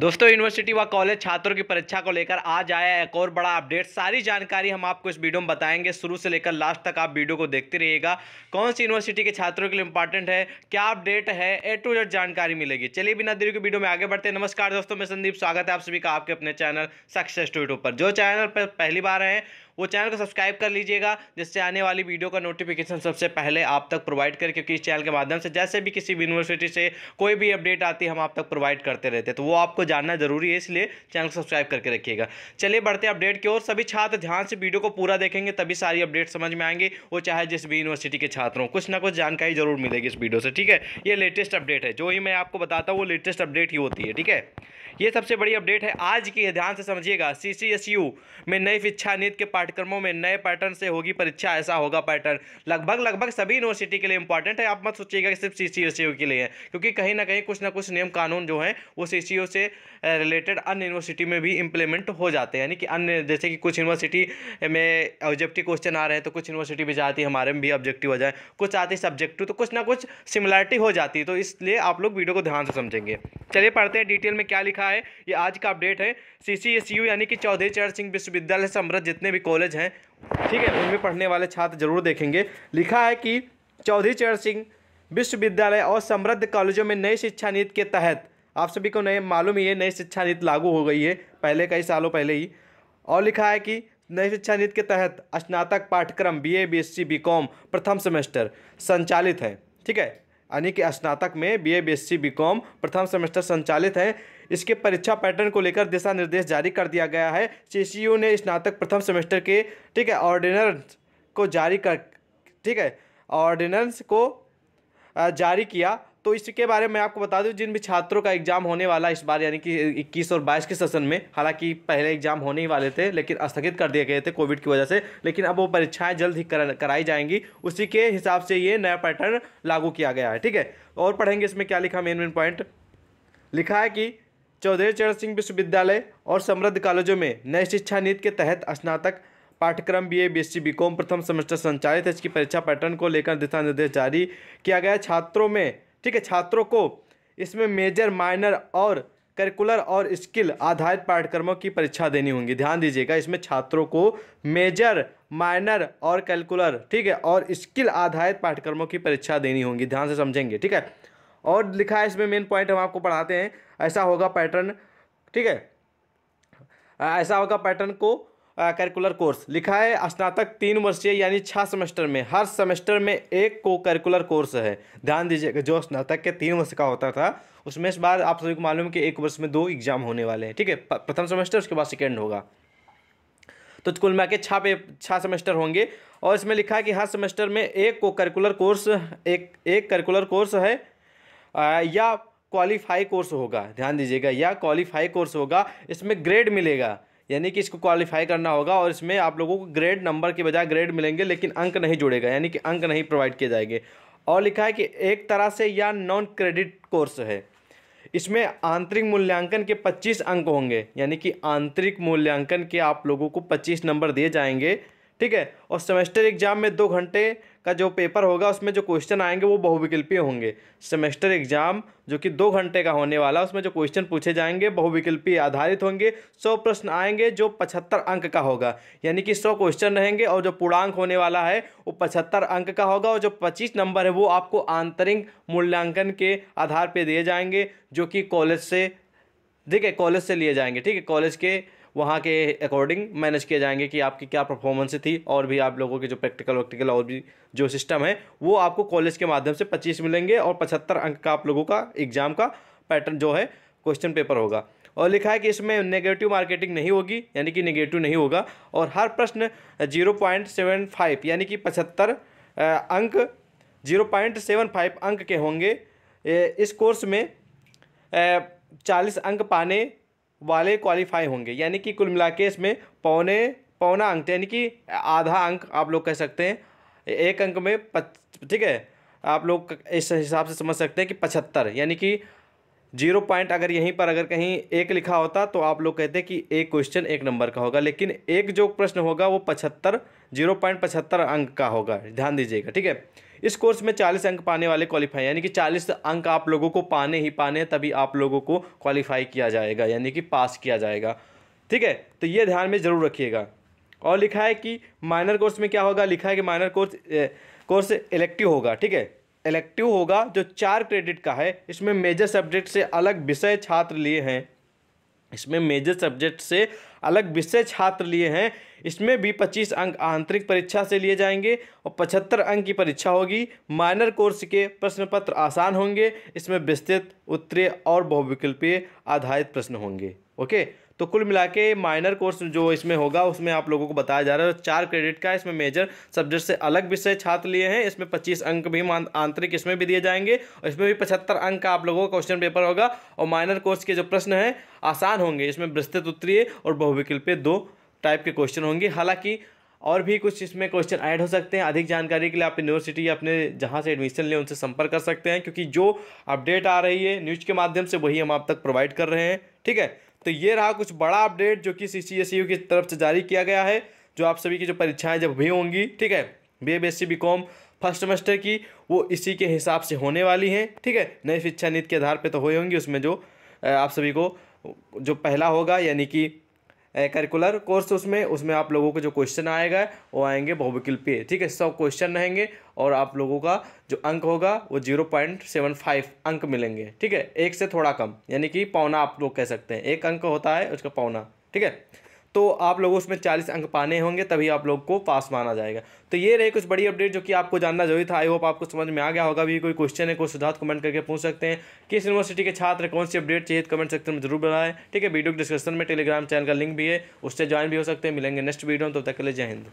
दोस्तों यूनिवर्सिटी व कॉलेज छात्रों की परीक्षा को लेकर आज आया एक और बड़ा अपडेट सारी जानकारी हम आपको इस वीडियो में बताएंगे शुरू से लेकर लास्ट तक आप वीडियो को देखते रहिएगा कौन सी यूनिवर्सिटी के छात्रों के लिए इंपॉर्टेंट है क्या अपडेट है ए टू जेड जानकारी मिलेगी चलिए बिना देरी की वीडियो में आगे बढ़ते हैं नमस्कार दोस्तों मैं संदीप स्वागत है आप सभी का आपके अपने चैनल सक्सेस टू पर जो चैनल पर पहली बार है वो चैनल को सब्सक्राइब कर लीजिएगा जिससे आने वाली वीडियो का नोटिफिकेशन सबसे पहले आप तक प्रोवाइड करें क्योंकि इस चैनल के माध्यम से जैसे भी किसी भी यूनिवर्सिटी से कोई भी अपडेट आती है हम आप तक प्रोवाइड करते रहते हैं तो वो आपको जानना जरूरी है इसलिए चैनल को सब्सक्राइब करके रखिएगा चलिए बढ़ते अपडेट की ओर सभी छात्र ध्यान से वीडियो को पूरा देखेंगे तभी सारी अपडेट समझ में आएंगे वो चाहे जिस भी यूनिवर्सिटी के छात्रों कुछ ना कुछ जानकारी जरूर मिलेगी इस वीडियो से ठीक है ये लेटेस्ट अपडेट है जो ही मैं आपको बताता हूँ वो लेटेस्ट अपडेट ही होती है ठीक है ये सबसे बड़ी अपडेट है आज की ध्यान से समझिएगा सीसीएसयू में नई शिक्षा नीति के पाठ्यक्रमों में नए पैटर्न से होगी परीक्षा ऐसा होगा पैटर्न लगभग लगभग सभी यूनिवर्सिटी के लिए इंपॉर्टेंट है आप मत सोचिएगा कि सिर्फ सी के लिए है क्योंकि कहीं ना कहीं कुछ ना कुछ नियम कानून जो है वो सी से रिलेटेड अन्य यूनिवर्सिटी में भी इंप्लीमेंट हो जाते हैं यानी कि अन्य जैसे कि कुछ यूनिवर्सिटी में ऑब्जेक्टिव क्वेश्चन आ रहे हैं तो कुछ यूनिवर्सिटी भी चाहती है हमारे में भी ऑब्जेक्टिव हो जाए कुछ आती है सब्जेक्टिव तो कुछ ना कुछ सिमिलैरिटी हो जाती है तो इसलिए आप लोग वीडियो को ध्यान से समझेंगे चलिए पढ़ते हैं डिटेल में क्या लिखा है ये आज का अपडेट है सी सी एस यू यानी कि चौधरी चरण सिंह विश्वविद्यालय से समृद्ध जितने भी कॉलेज हैं ठीक है उनमें पढ़ने वाले छात्र जरूर देखेंगे लिखा है कि चौधरी चरण सिंह विश्वविद्यालय और समृद्ध कॉलेजों में नई शिक्षा नीति के तहत आप सभी को नए मालूम ही है नई शिक्षा नीति लागू हो गई है पहले कई सालों पहले ही और लिखा है कि नई शिक्षा नीति के तहत स्नातक पाठ्यक्रम बीए बीएससी बीकॉम प्रथम सेमेस्टर संचालित है ठीक है यानी कि स्नातक में B A B S C B com प्रथम सेमेस्टर संचालित है इसके परीक्षा पैटर्न को लेकर दिशा निर्देश जारी कर दिया गया है सी ने स्नातक प्रथम सेमेस्टर के ठीक है ऑर्डिनेंस को जारी कर ठीक है ऑर्डिनेंस को जारी किया तो इसके बारे में आपको बता दूं जिन भी छात्रों का एग्ज़ाम होने वाला इस बार यानी कि 21 और 22 के सेशन में हालांकि पहले एग्ज़ाम होने ही वाले थे लेकिन स्थगित कर दिए गए थे कोविड की वजह से लेकिन अब वो परीक्षाएं जल्द ही कराई जाएंगी उसी के हिसाब से ये नया पैटर्न लागू किया गया है ठीक है और पढ़ेंगे इसमें क्या लिखा मेन मेन पॉइंट लिखा है कि चौधरी चरण सिंह विश्वविद्यालय और समृद्ध कॉलेजों में नए शिक्षा नीति के तहत स्नातक पाठ्यक्रम B A B S C B com प्रथम सेमेस्टर संचालित है इसकी परीक्षा पैटर्न को लेकर दिशा निर्देश जारी किया गया छात्रों में ठीक है छात्रों को इसमें मेजर माइनर और करिकुलर और स्किल आधारित पाठ्यक्रमों की परीक्षा देनी होंगी ध्यान दीजिएगा इसमें छात्रों को मेजर माइनर और कैलकुलर ठीक है और स्किल आधारित पाठ्यक्रमों की परीक्षा देनी होगी ध्यान से समझेंगे ठीक है और लिखा है इसमें मेन पॉइंट हम आपको पढ़ाते हैं ऐसा होगा पैटर्न ठीक है ऐसा होगा पैटर्न को करिकुलर कोर्स लिखा है स्नातक तीन वर्षीय यानी छः सेमेस्टर में हर सेमेस्टर में एक को करिकुलर कोर्स है ध्यान दीजिएगा जो स्नातक के तीन वर्ष का होता था उसमें इस बार आप सभी को मालूम है कि एक वर्ष में दो एग्जाम होने वाले हैं ठीक है प्रथम सेमेस्टर उसके बाद सेकेंड होगा तो कुल मिला के छः पे छः सेमेस्टर होंगे और इसमें लिखा है कि हर सेमेस्टर में एक को करिकुलर कोर्स एक एक करिकुलर कोर्स है आ, या क्वालिफाई कोर्स होगा ध्यान दीजिएगा या क्वालिफाई कोर्स होगा इसमें ग्रेड मिलेगा यानी कि इसको क्वालिफाई करना होगा और इसमें आप लोगों को ग्रेड नंबर के बजाय ग्रेड मिलेंगे लेकिन अंक नहीं जुड़ेगा यानी कि अंक नहीं प्रोवाइड किए जाएंगे और लिखा है कि एक तरह से यह नॉन क्रेडिट कोर्स है इसमें आंतरिक मूल्यांकन के 25 अंक होंगे यानी कि आंतरिक मूल्यांकन के आप लोगों को 25 नंबर दिए जाएंगे ठीक है और सेमेस्टर एग्ज़ाम में दो घंटे का जो पेपर होगा उसमें जो क्वेश्चन आएंगे वो बहुविकल्पीय होंगे सेमेस्टर एग्जाम जो कि दो घंटे का होने वाला है उसमें जो क्वेश्चन पूछे जाएंगे बहुविकल्पीय आधारित होंगे सौ प्रश्न आएंगे जो पचहत्तर अंक का होगा यानी कि सौ क्वेश्चन रहेंगे और जो पूर्णांक होने वाला है वो पचहत्तर अंक का होगा और जो पच्चीस नंबर है वो आपको आंतरिक मूल्यांकन के आधार पर दिए जाएंगे जो कि कॉलेज से ठीक है कॉलेज से लिए जाएंगे ठीक है कॉलेज के वहाँ के अकॉर्डिंग मैनेज किए जाएंगे कि आपकी क्या परफॉर्मेंस थी और भी आप लोगों के जो प्रैक्टिकल वैक्टिकल और भी जो सिस्टम है वो आपको कॉलेज के माध्यम से पच्चीस मिलेंगे और पचहत्तर अंक का आप लोगों का एग्ज़ाम का पैटर्न जो है क्वेश्चन पेपर होगा और लिखा है कि इसमें नेगेटिव मार्केटिंग नहीं होगी यानी कि नेगेटिव नहीं होगा और हर प्रश्न जीरो पॉइंट सेवन फाइव यानी कि पचहत्तर अंक जीरो पॉइंट सेवन फाइव अंक के होंगे इस कोर्स में चालीस अंक पाने वाले क्वालिफाई होंगे यानी कि कुल मिला के इसमें पौने पौना अंक यानी कि आधा अंक आप लोग कह सकते हैं एक अंक में ठीक है आप लोग इस हिसाब से समझ सकते हैं कि पचहत्तर यानी कि जीरो पॉइंट अगर यहीं पर अगर कहीं एक लिखा होता तो आप लोग कहते कि एक क्वेश्चन एक नंबर का होगा लेकिन एक जो प्रश्न होगा वो पचहत्तर जीरो पॉइंट पचहत्तर अंक का होगा ध्यान दीजिएगा ठीक है इस कोर्स में चालीस अंक पाने वाले क्वालिफाई यानी कि चालीस अंक आप लोगों को पाने ही पाने तभी आप लोगों को क्वालिफाई किया जाएगा यानी कि पास किया जाएगा ठीक है तो ये ध्यान में ज़रूर रखिएगा और लिखा है कि माइनर कोर्स में क्या होगा लिखा है कि माइनर कोर्स कोर्स इलेक्टिव होगा ठीक है इलेक्टिव होगा जो चार क्रेडिट का है इसमें मेजर सब्जेक्ट से अलग विषय छात्र लिए हैं इसमें मेजर सब्जेक्ट से अलग विषय छात्र लिए हैं इसमें भी 25 अंक आंतरिक परीक्षा से लिए जाएंगे और 75 अंक की परीक्षा होगी माइनर कोर्स के प्रश्न पत्र आसान होंगे इसमें विस्तृत उत्तरीय और बहुविकल्पीय आधारित प्रश्न होंगे ओके तो कुल मिला के माइनर कोर्स जो इसमें होगा उसमें आप लोगों को बताया जा रहा है चार क्रेडिट का इसमें मेजर सब्जेक्ट से अलग विषय छात्र लिए हैं इसमें पच्चीस अंक भी आंतरिक इसमें भी दिए जाएंगे और इसमें भी पचहत्तर अंक का आप लोगों का क्वेश्चन पेपर होगा और माइनर कोर्स के जो प्रश्न हैं आसान होंगे इसमें विस्तृत उत्तरीय और बहुविकल्पीय दो टाइप के क्वेश्चन होंगे हालांकि और भी कुछ इसमें क्वेश्चन ऐड हो सकते हैं अधिक जानकारी के लिए आप यूनिवर्सिटी या अपने जहाँ से एडमिशन लें उनसे संपर्क कर सकते हैं क्योंकि जो अपडेट आ रही है न्यूज़ के माध्यम से वही हम आप तक प्रोवाइड कर रहे हैं ठीक है तो ये रहा कुछ बड़ा अपडेट जो कि सी सी e की तरफ से जारी किया गया है जो आप सभी की जो परीक्षाएं जब भी होंगी ठीक है B A B S C B com first semester की वो इसी के हिसाब से होने वाली हैं ठीक है नई शिक्षा नीति के आधार पर तो हुई होंगी उसमें जो आप सभी को जो पहला होगा यानी कि करिकुलर कोर्स उसमें उसमें आप लोगों के जो क्वेश्चन आएगा वो आएंगे बहुविकल्पीय ठीक है सब क्वेश्चन रहेंगे और आप लोगों का जो अंक होगा वो जीरो पॉइंट सेवन फाइव अंक मिलेंगे ठीक है एक से थोड़ा कम यानी कि पौना आप लोग कह सकते हैं एक अंक होता है उसका पौना ठीक है तो आप लोग उसमें चालीस अंक पाने होंगे तभी आप लोग को पास माना जाएगा तो ये रही कुछ बड़ी अपडेट जो कि आपको जानना जरूरी था आई होप आपको समझ में आ गया होगा भी कोई क्वेश्चन है कोई सुझाव कमेंट करके पूछ सकते हैं किस यूनिवर्सिटी के छात्र कौन सी अपडेट चाहिए कमेंट सेक्शन में जरूर बनाए ठीक है वीडियो के डिस्क्रिप्शन में टेलीग्राम चैनल का लिंक भी है उससे ज्वाइन भी हो सकते हैं मिलेंगे नेक्स्ट वीडियो में तब तक के लिए जय हिंद